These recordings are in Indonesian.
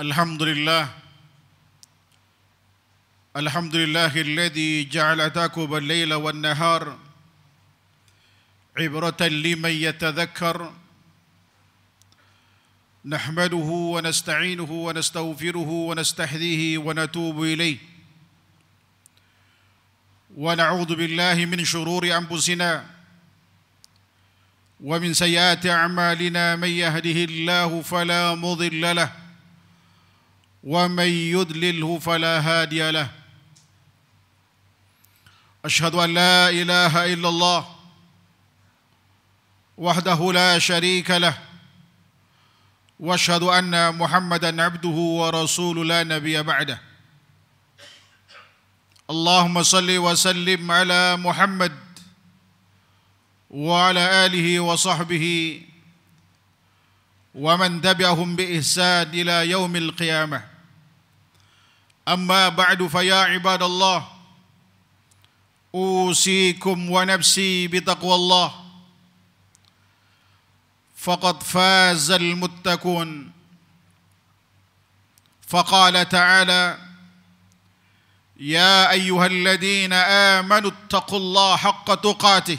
الحمد لله الحمد لله الذي جعل تاكب الليل والنهار عبرة لمن يتذكر نحمده ونستعينه ونستغفره ونستحذيه ونتوب إليه ونعوذ بالله من شرور أنفسنا ومن سيئات أعمالنا من يهده الله فلا مضل له ومن يدلله فلا هادي له اشهد ان لا اله الا الله وحده لا شريك له واشهد ان محمدا عبده ورسول لا نبي بعده اللهم صل وسلم على محمد وعلى اله وصحبه ومن تبعهم باحسان الى يوم القيامه أما بعد فيا عباد الله أوصيكم ونفسي بتقوى الله فقد فاز المتقون فقال تعالى يا أيها الذين آمنوا اتقوا الله حق تقاته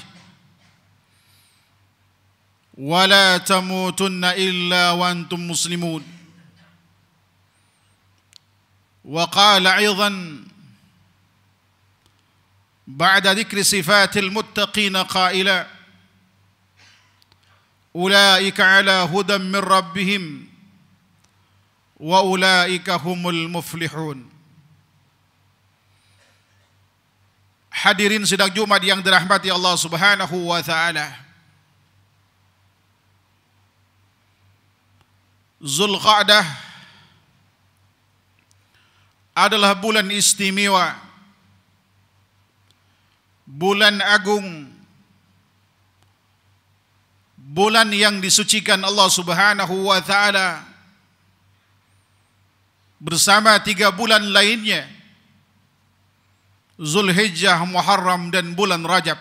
ولا تموتن إلا وأنتم مسلمون وقال ايضا بعد ذكر صفات المتقين قائلا اولئك على هدى من ربهم واولئك هم المفلحون Hadirin sidang Jumat yang dirahmati Allah Subhanahu wa taala. Zulqa'dah adalah bulan istimewa, bulan agung, bulan yang disucikan Allah Subhanahu wa Ta'ala bersama tiga bulan lainnya, Zulhijjah, Muharram, dan bulan Rajab.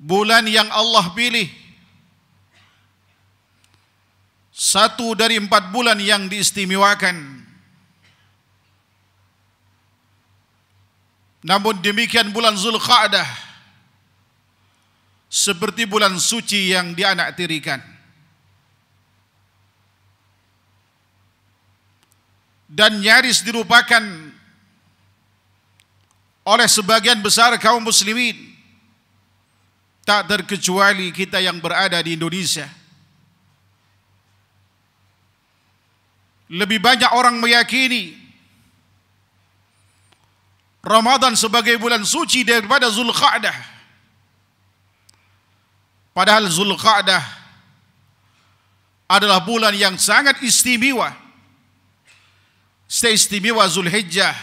Bulan yang Allah pilih satu dari empat bulan yang diistimewakan. Namun demikian bulan Zulqa'dah seperti bulan suci yang dianaktirikan. Dan nyaris dirupakan oleh sebagian besar kaum muslimin tak terkecuali kita yang berada di Indonesia. Lebih banyak orang meyakini Ramadan sebagai bulan suci daripada Zulqa'dah. Padahal Zulqa'dah adalah bulan yang sangat istimewa. Seistimewa Zulhijjah,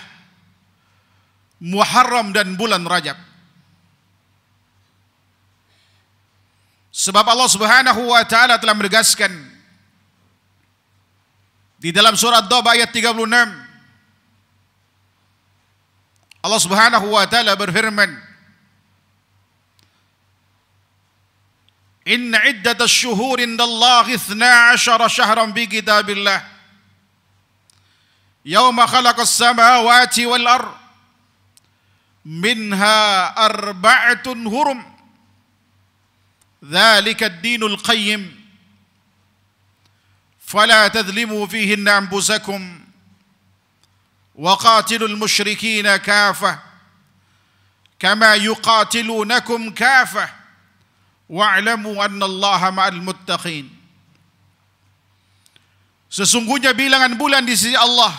Muharram dan bulan Rajab. Sebab Allah Subhanahu wa taala telah menegaskan Di dalam surat Dhab ayat 36 Allah Subhanahu wa taala berfirman إن عدة الشهور عند الله اثنا عشر شهرا بكتاب الله يوم خلق السماوات والأرض منها أربعة هرم ذلك الدين القيم فلا تظلموا فيهن أنفسكم وقاتلوا المشركين كافة كما يقاتلونكم كافة واعlamu annallaha ma'al muttaqin Sesungguhnya bilangan bulan di sisi Allah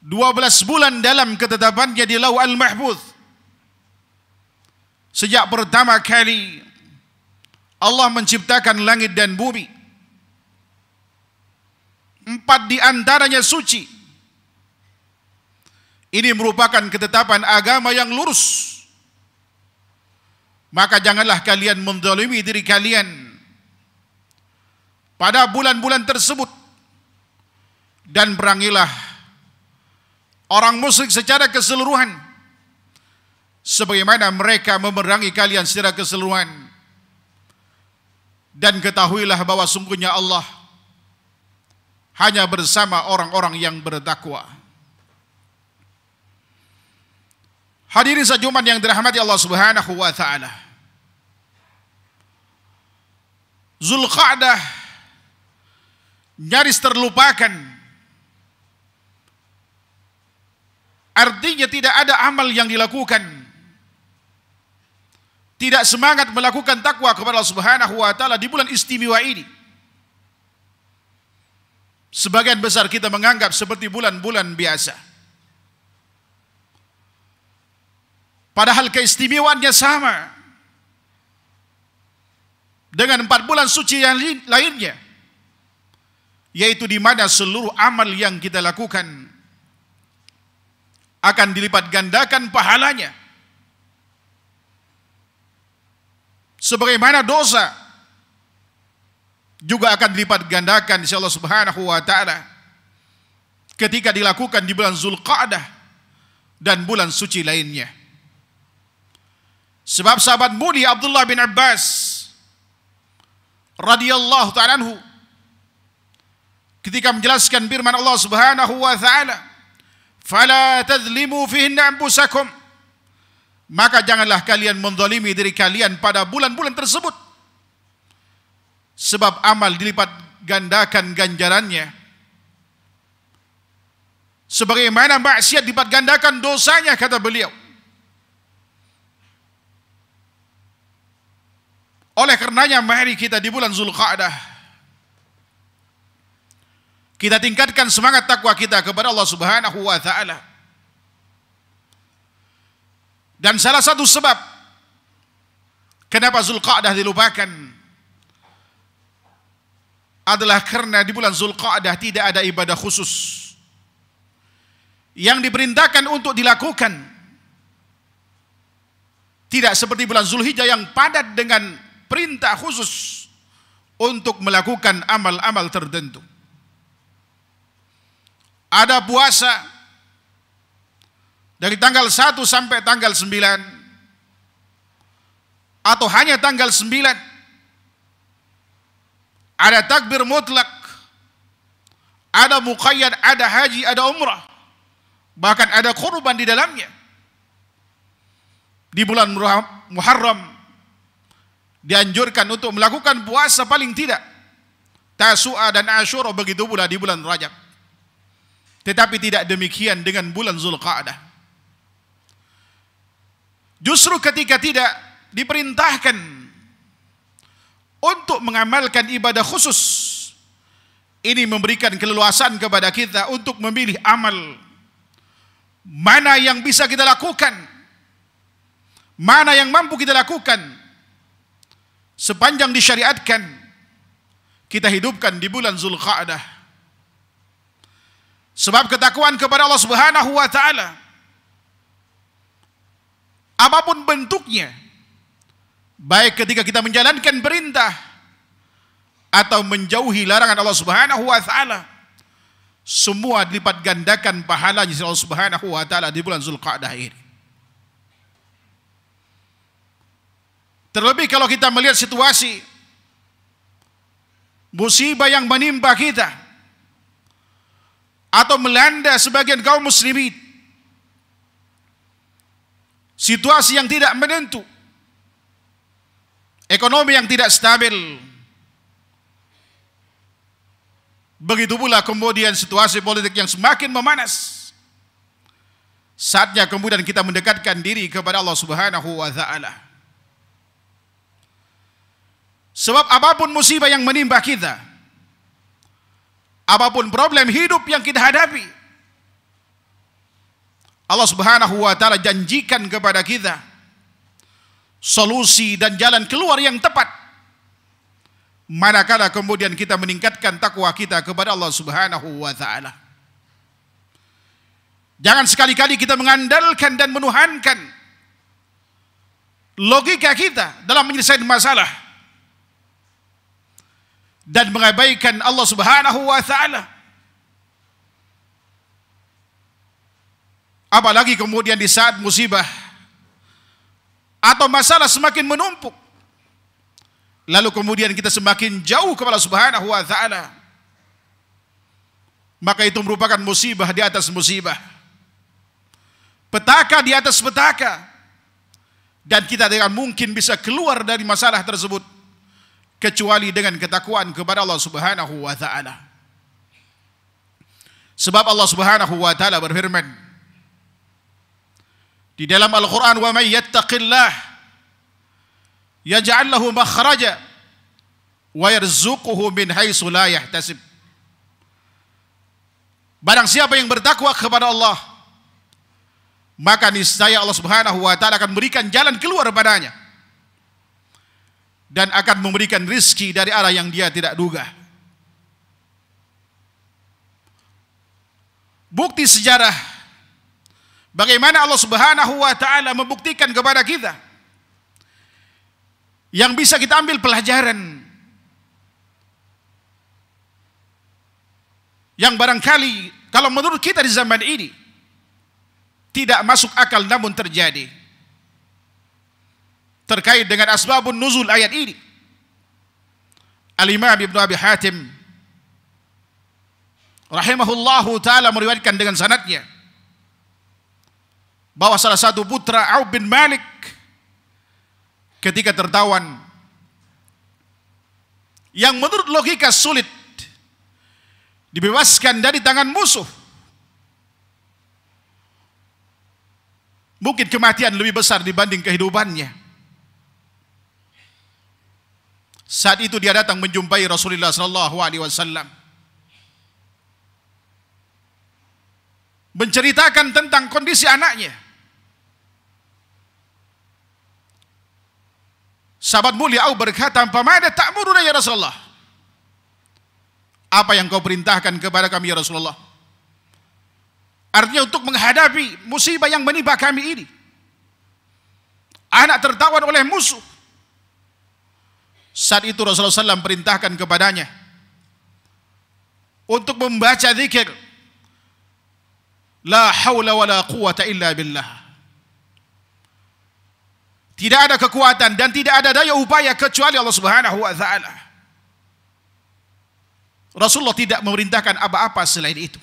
12 bulan dalam ketetapannya di Lauh Al-Mahfuz Sejak pertama kali Allah menciptakan langit dan bumi Empat di antaranya suci. Ini merupakan ketetapan agama yang lurus. Maka janganlah kalian mendolimi diri kalian pada bulan-bulan tersebut. Dan perangilah orang musyrik secara keseluruhan. Sebagaimana mereka memerangi kalian secara keseluruhan. Dan ketahuilah bahwa sungguhnya Allah hanya bersama orang-orang yang berdakwah Hadirin sejumat yang dirahmati Allah Subhanahu wa taala. Zulqa'dah nyaris terlupakan. Artinya tidak ada amal yang dilakukan. Tidak semangat melakukan takwa kepada Allah Subhanahu wa taala di bulan istimewa ini. Sebagian besar kita menganggap seperti bulan-bulan biasa. Padahal keistimewaannya sama dengan empat bulan suci yang lainnya, yaitu di mana seluruh amal yang kita lakukan akan dilipat gandakan pahalanya. Sebagaimana dosa juga akan dilipat gandakan insya Allah subhanahu wa ta'ala ketika dilakukan di bulan Zulqa'dah dan bulan suci lainnya sebab sahabat muli Abdullah bin Abbas radhiyallahu ta'ala anhu ketika menjelaskan firman Allah Subhanahu wa taala fala tadlimu fihinna anfusakum maka janganlah kalian menzalimi diri kalian pada bulan-bulan tersebut sebab amal dilipat gandakan ganjarannya sebagaimana maksiat dilipat gandakan dosanya kata beliau oleh karenanya mari kita di bulan Zulqa'dah kita tingkatkan semangat takwa kita kepada Allah Subhanahu wa taala dan salah satu sebab kenapa Zulqa'dah dilupakan adalah karena di bulan Zulqa'dah tidak ada ibadah khusus yang diperintahkan untuk dilakukan tidak seperti bulan Zulhijjah yang padat dengan perintah khusus untuk melakukan amal-amal tertentu. Ada puasa dari tanggal 1 sampai tanggal 9 atau hanya tanggal 9 ada takbir mutlak, ada muqayyad, ada haji, ada umrah. Bahkan ada kurban di dalamnya. Di bulan Muharram dianjurkan untuk melakukan puasa paling tidak Tasu'a dan Ashura begitu pula di bulan Rajab. Tetapi tidak demikian dengan bulan Zulqa'dah. Justru ketika tidak diperintahkan untuk mengamalkan ibadah khusus. Ini memberikan keleluasan kepada kita untuk memilih amal mana yang bisa kita lakukan, mana yang mampu kita lakukan. Sepanjang disyariatkan, kita hidupkan di bulan Zulqa'dah. Sebab ketakuan kepada Allah Subhanahu wa taala apapun bentuknya Baik ketika kita menjalankan perintah atau menjauhi larangan Allah Subhanahu wa taala. Semua dilipat gandakan pahalanya Allah Subhanahu wa taala di bulan Zulqa'dah ini. Terlebih kalau kita melihat situasi musibah yang menimpa kita atau melanda sebagian kaum muslimin. Situasi yang tidak menentu ekonomi yang tidak stabil. Begitu pula kemudian situasi politik yang semakin memanas. Saatnya kemudian kita mendekatkan diri kepada Allah Subhanahu wa taala. Sebab apapun musibah yang menimpa kita, apapun problem hidup yang kita hadapi, Allah Subhanahu wa taala janjikan kepada kita solusi dan jalan keluar yang tepat. Manakala kemudian kita meningkatkan takwa kita kepada Allah Subhanahu wa taala. Jangan sekali-kali kita mengandalkan dan menuhankan logika kita dalam menyelesaikan masalah dan mengabaikan Allah Subhanahu wa taala. Apalagi kemudian di saat musibah atau masalah semakin menumpuk. Lalu kemudian kita semakin jauh kepada Subhanahu wa taala. Maka itu merupakan musibah di atas musibah. Petaka di atas petaka. Dan kita tidak mungkin bisa keluar dari masalah tersebut kecuali dengan ketakuan kepada Allah Subhanahu wa taala. Sebab Allah Subhanahu wa taala berfirman, di dalam Al-Quran, wa may yattaqillah yaj'al lahu makhraja wa yarzuquhu min haitsu la yahtasib. Barang siapa yang bertakwa kepada Allah, maka niscaya Allah Subhanahu wa taala akan memberikan jalan keluar padanya dan akan memberikan rizki dari arah yang dia tidak duga. Bukti sejarah Bagaimana Allah Subhanahu wa taala membuktikan kepada kita yang bisa kita ambil pelajaran yang barangkali kalau menurut kita di zaman ini tidak masuk akal namun terjadi terkait dengan asbabun nuzul ayat ini Al-Imam Ibn Abi Hatim rahimahullahu taala meriwayatkan dengan sanadnya bahwa salah satu putra Abu bin Malik ketika tertawan yang menurut logika sulit dibebaskan dari tangan musuh. Mungkin kematian lebih besar dibanding kehidupannya. Saat itu dia datang menjumpai Rasulullah sallallahu alaihi wasallam. Menceritakan tentang kondisi anaknya. Sahabat mulia Abu berkata, tak ta'muruna ya Rasulullah?" Apa yang kau perintahkan kepada kami ya Rasulullah? Artinya untuk menghadapi musibah yang menimpa kami ini. Anak tertawan oleh musuh. Saat itu Rasulullah SAW perintahkan kepadanya untuk membaca zikir La haula wa la illa billah tidak ada kekuatan dan tidak ada daya upaya kecuali Allah Subhanahu wa taala. Rasulullah tidak memerintahkan apa-apa selain itu.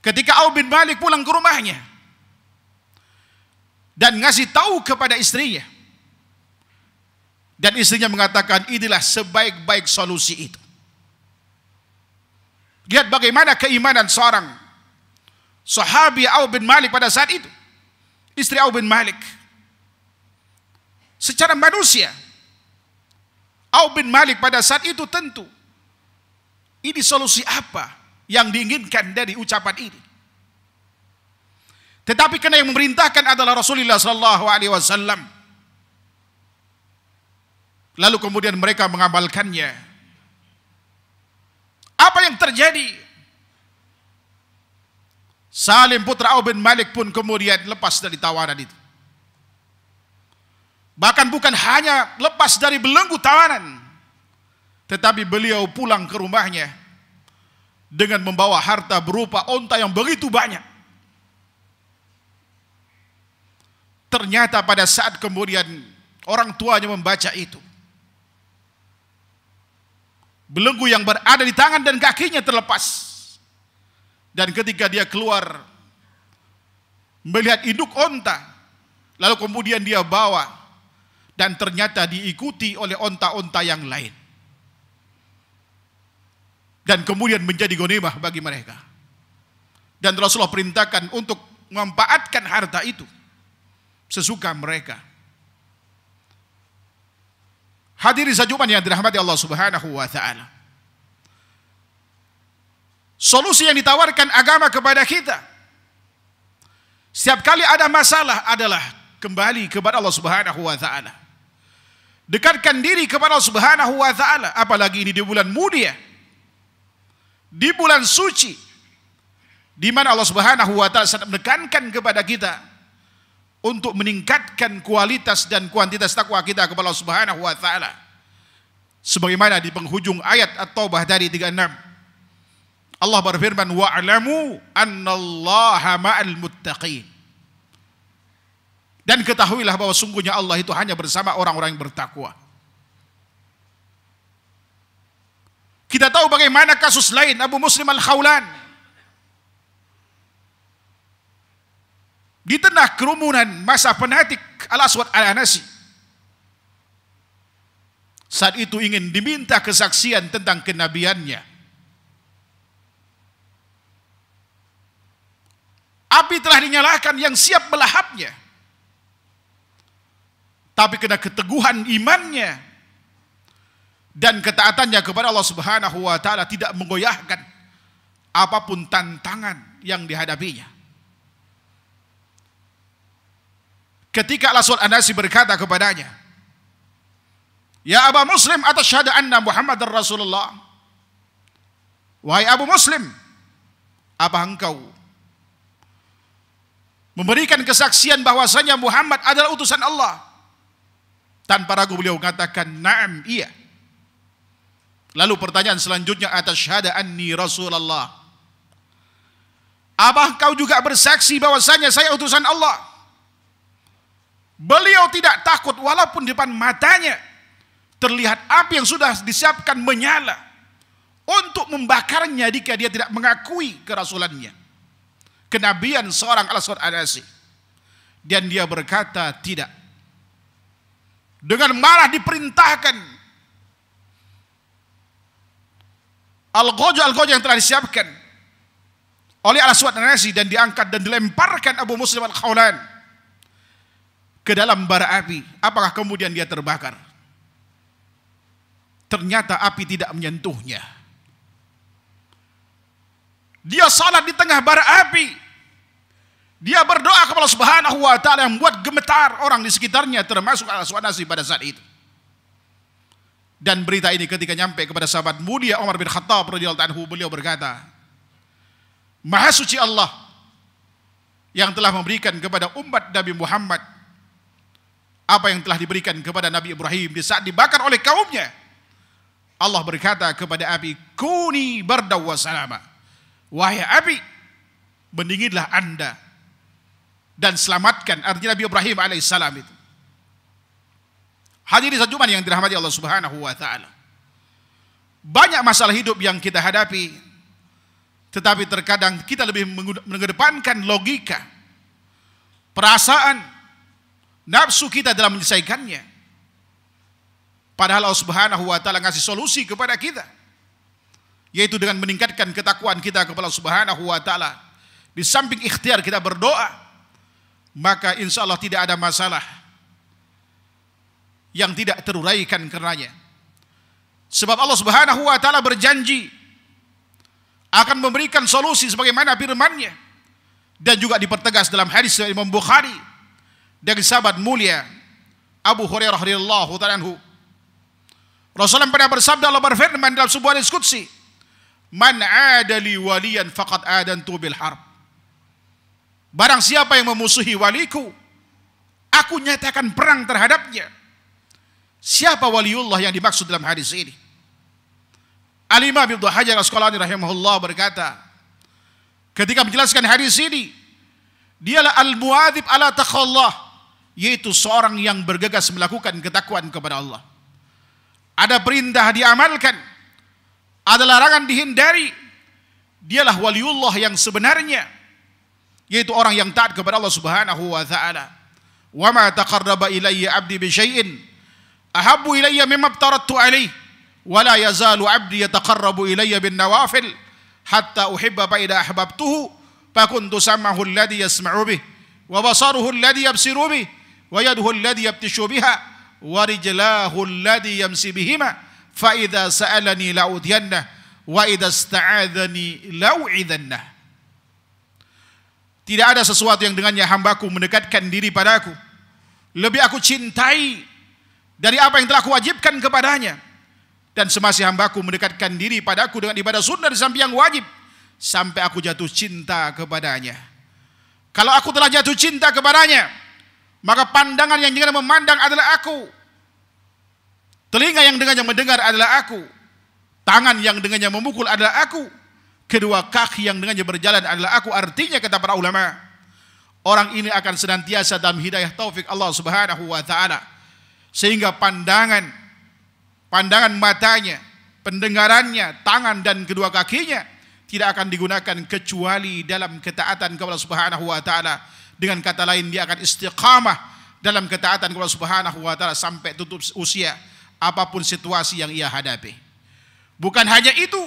Ketika Abu bin Malik pulang ke rumahnya dan ngasih tahu kepada istrinya. Dan istrinya mengatakan inilah sebaik-baik solusi itu. Lihat bagaimana keimanan seorang sahabi Abu bin Malik pada saat itu istri Aw bin Malik. Secara manusia, Aw bin Malik pada saat itu tentu ini solusi apa yang diinginkan dari ucapan ini. Tetapi karena yang memerintahkan adalah Rasulullah Sallallahu Alaihi Wasallam. Lalu kemudian mereka mengamalkannya. Apa yang terjadi Salim putra Abu bin Malik pun kemudian lepas dari tawanan itu. Bahkan bukan hanya lepas dari belenggu tawanan, tetapi beliau pulang ke rumahnya dengan membawa harta berupa onta yang begitu banyak. Ternyata pada saat kemudian orang tuanya membaca itu, belenggu yang berada di tangan dan kakinya terlepas. Dan ketika dia keluar melihat induk onta, lalu kemudian dia bawa dan ternyata diikuti oleh onta-onta yang lain. Dan kemudian menjadi gonimah bagi mereka. Dan Rasulullah perintahkan untuk memanfaatkan harta itu sesuka mereka. Hadirin sajuman yang dirahmati Allah Subhanahu wa taala. Solusi yang ditawarkan agama kepada kita. Setiap kali ada masalah adalah kembali kepada Allah Subhanahu wa taala. Dekatkan diri kepada Allah Subhanahu wa taala, apalagi ini di bulan mulia. Di bulan suci di mana Allah Subhanahu wa taala sangat menekankan kepada kita untuk meningkatkan kualitas dan kuantitas takwa kita kepada Allah Subhanahu wa taala. Sebagaimana di penghujung ayat At-Taubah dari 36 Allah berfirman wa'lamu annallaha ma'al muttaqin. Dan ketahuilah bahwa sungguhnya Allah itu hanya bersama orang-orang yang bertakwa. Kita tahu bagaimana kasus lain Abu Muslim Al-Khawlan. Di tengah kerumunan masa fanatik Al-Aswad Al-Anasi. Saat itu ingin diminta kesaksian tentang kenabiannya. Api telah dinyalakan yang siap melahapnya. Tapi kena keteguhan imannya dan ketaatannya kepada Allah Subhanahu wa taala tidak menggoyahkan apapun tantangan yang dihadapinya. Ketika Rasul Anasi berkata kepadanya, Ya Abu Muslim atas syahadah anna Muhammad Rasulullah. Wahai Abu Muslim, apa engkau memberikan kesaksian bahwasanya Muhammad adalah utusan Allah. Tanpa ragu beliau mengatakan, "Na'am, iya." Lalu pertanyaan selanjutnya atas syahada anni Rasulullah. Abah kau juga bersaksi bahwasanya saya utusan Allah? Beliau tidak takut walaupun di depan matanya terlihat api yang sudah disiapkan menyala untuk membakarnya jika dia tidak mengakui kerasulannya kenabian seorang Al-Aswad Anasi. Dan dia berkata, tidak. Dengan marah diperintahkan. Al-Ghojo-Al-Ghojo yang telah disiapkan oleh Al-Aswad Anasi dan diangkat dan dilemparkan Abu Muslim Al-Khawlan ke dalam bara api. Apakah kemudian dia terbakar? Ternyata api tidak menyentuhnya dia salat di tengah bara api. Dia berdoa kepada Allah Subhanahu wa taala yang membuat gemetar orang di sekitarnya termasuk Al-Aswadasi pada saat itu. Dan berita ini ketika nyampe kepada sahabat mulia Umar bin Khattab radhiyallahu anhu beliau berkata, Maha suci Allah yang telah memberikan kepada umat Nabi Muhammad apa yang telah diberikan kepada Nabi Ibrahim di saat dibakar oleh kaumnya. Allah berkata kepada api, "Kuni bardaw wa Wahai Abi, mendinginlah anda dan selamatkan. Artinya Nabi Ibrahim alaihissalam itu. Hadirin sajuman yang dirahmati Allah Subhanahu wa taala. Banyak masalah hidup yang kita hadapi tetapi terkadang kita lebih mengedepankan logika, perasaan, nafsu kita dalam menyelesaikannya. Padahal Allah Subhanahu wa taala ngasih solusi kepada kita yaitu dengan meningkatkan ketakuan kita kepada Allah Subhanahu wa taala. Di samping ikhtiar kita berdoa, maka insya Allah tidak ada masalah yang tidak teruraikan karenanya. Sebab Allah Subhanahu wa taala berjanji akan memberikan solusi sebagaimana firman-Nya dan juga dipertegas dalam hadis dari Imam Bukhari dari sahabat mulia Abu Hurairah radhiyallahu taala Rasulullah pernah bersabda Allah berfirman dalam sebuah diskusi, Man adali waliyan faqad adantu bil harb. Barang siapa yang memusuhi waliku, aku nyatakan perang terhadapnya. Siapa waliullah yang dimaksud dalam hadis ini? Alimah bin Hajar Asqalani rahimahullah berkata, ketika menjelaskan hadis ini, dialah al muadhib ala taqallah, yaitu seorang yang bergegas melakukan ketakuan kepada Allah. Ada perintah diamalkan, ada larangan dihindari. Dialah waliullah yang sebenarnya yaitu orang yang taat kepada Allah Subhanahu wa taala. Wa ma taqarraba ilayya 'abdi bi syai'in ahabbu ilayya mimma aftaradtu alayhi wa la yazalu 'abdi yataqarrabu ilayya bin nawafil hatta uhibba baida ahbabtuhu kuntu samahu alladhi yasma'u bih wa basaruhu alladhi yabsiru bih wa yaduhu alladhi yabtishu biha wa rijlahu alladhi yamsi bihima fa sa'alani la'udiyannah wa idza Tidak ada sesuatu yang dengannya hambaku mendekatkan diri padaku lebih aku cintai dari apa yang telah kuwajibkan kepadanya dan semasa hambaku mendekatkan diri padaku dengan ibadah sunnah di samping yang wajib sampai aku jatuh cinta kepadanya kalau aku telah jatuh cinta kepadanya maka pandangan yang jangan memandang adalah aku Telinga yang dengannya mendengar adalah aku. Tangan yang dengannya memukul adalah aku. Kedua kaki yang dengannya berjalan adalah aku. Artinya kata para ulama, orang ini akan senantiasa dalam hidayah taufik Allah Subhanahu wa taala. Sehingga pandangan pandangan matanya, pendengarannya, tangan dan kedua kakinya tidak akan digunakan kecuali dalam ketaatan kepada Subhanahu wa taala. Dengan kata lain dia akan istiqamah dalam ketaatan kepada Subhanahu wa taala sampai tutup usia apapun situasi yang ia hadapi. Bukan hanya itu,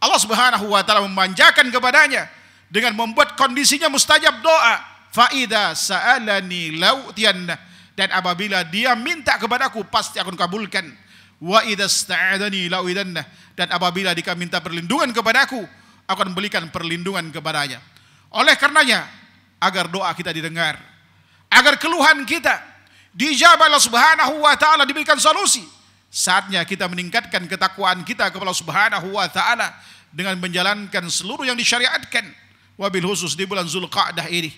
Allah Subhanahu wa taala memanjakan kepadanya dengan membuat kondisinya mustajab doa. Faida sa'alani lautiyanna dan apabila dia minta kepadaku pasti akan kabulkan. Wa idasta'adani lauidanna dan apabila dia minta perlindungan kepadaku akan belikan perlindungan kepadanya. Oleh karenanya agar doa kita didengar, agar keluhan kita dijawab Allah Subhanahu wa taala diberikan solusi Saatnya kita meningkatkan ketakwaan kita kepada Allah Subhanahu wa taala dengan menjalankan seluruh yang disyariatkan. Wabil khusus di bulan Zulqa'dah ini.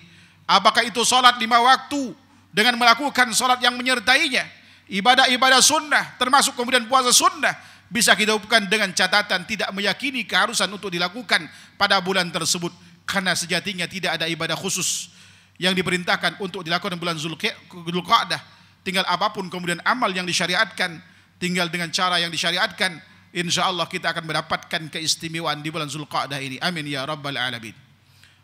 Apakah itu salat lima waktu dengan melakukan salat yang menyertainya, ibadah-ibadah sunnah termasuk kemudian puasa sunnah bisa kita lakukan dengan catatan tidak meyakini keharusan untuk dilakukan pada bulan tersebut karena sejatinya tidak ada ibadah khusus yang diperintahkan untuk dilakukan bulan Zulqa'dah tinggal apapun kemudian amal yang disyariatkan tinggal dengan cara yang disyariatkan insya Allah kita akan mendapatkan keistimewaan di bulan Zulqa'dah ini amin ya rabbal alamin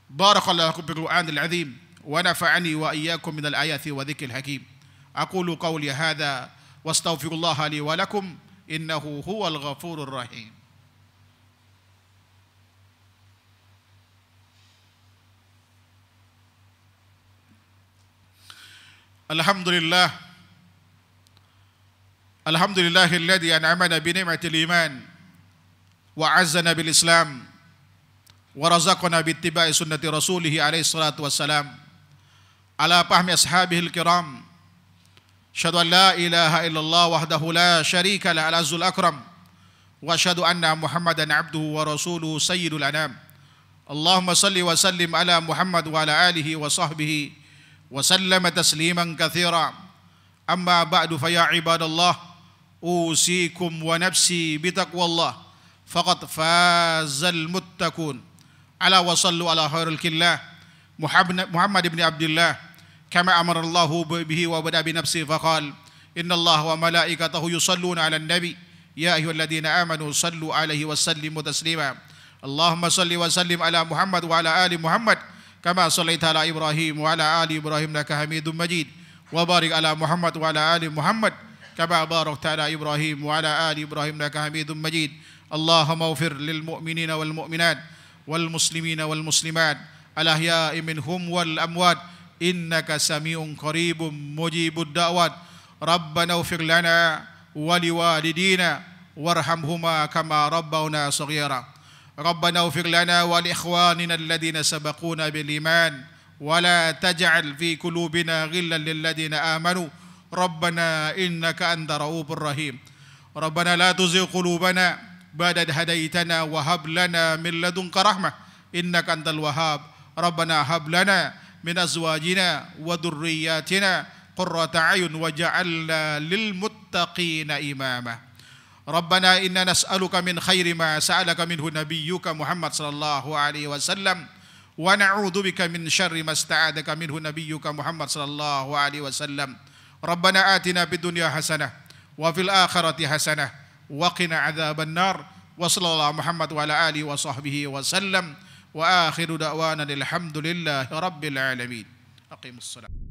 barakallahu lakum bil Qur'anil azim wa nafa'ani wa iyyakum min al ayati wa dhikril hakim aqulu qawli hadha wastaghfirullah li wa lakum innahu huwal ghafurur rahim Alhamdulillah الحمد لله الذي أنعمنا بنعمة الإيمان وعزنا بالإسلام ورزقنا باتباع سنة رسوله عليه الصلاة والسلام على فهم أصحابه الكرام أشهد أن لا إله إلا الله وحده لا شريك له العز الأكرم وأشهد أن محمدا عبده ورسوله سيد الأنام اللهم صل وسلم على محمد وعلى آله وصحبه وسلم تسليما كثيرا أما بعد فيا عباد الله أوصيكم ونفسي بتقوى الله فقد فاز المتقون على وصلوا على خير الكلا محمد بن عبد الله كما أمر الله به وبدأ بنفسه فقال إن الله وملائكته يصلون على النبي يا أيها الذين آمنوا صلوا عليه وسلموا تسليما اللهم صل وسلم على محمد وعلى آل محمد كما صليت على إبراهيم وعلى آل إبراهيم لك حميد مجيد وبارك على محمد وعلى آل محمد كما باركت على إبراهيم وعلى آل إبراهيم لك حميد مجيد اللهم اغفر للمؤمنين والمؤمنات والمسلمين والمسلمات الأحياء منهم والأموات إنك سميع قريب مجيب الدعوات ربنا اغفر لنا ولوالدينا وارحمهما كما ربونا صغيرا ربنا اغفر لنا ولإخواننا الذين سبقونا بالإيمان ولا تجعل في قلوبنا غلا للذين آمنوا ربنا إنك أنت رؤوف رحيم ربنا لا تزغ قلوبنا بعد إذ هديتنا وهب لنا من لدنك رحمة إنك أنت الوهاب ربنا هب لنا من أزواجنا وذرياتنا قرة أعين وجعلنا للمتقين إماما ربنا إنا نسألك من خير ما سألك منه نبيك محمد صلى الله عليه وسلم ونعوذ بك من شر ما استعاذك منه نبيك محمد صلى الله عليه وسلم ربنا آتنا في الدنيا حسنة وفي الآخرة حسنة وقنا عذاب النار وصلى الله محمد وعلى آله وصحبه وسلم وآخر دعوانا الحمد لله رب العالمين أقيم الصلاة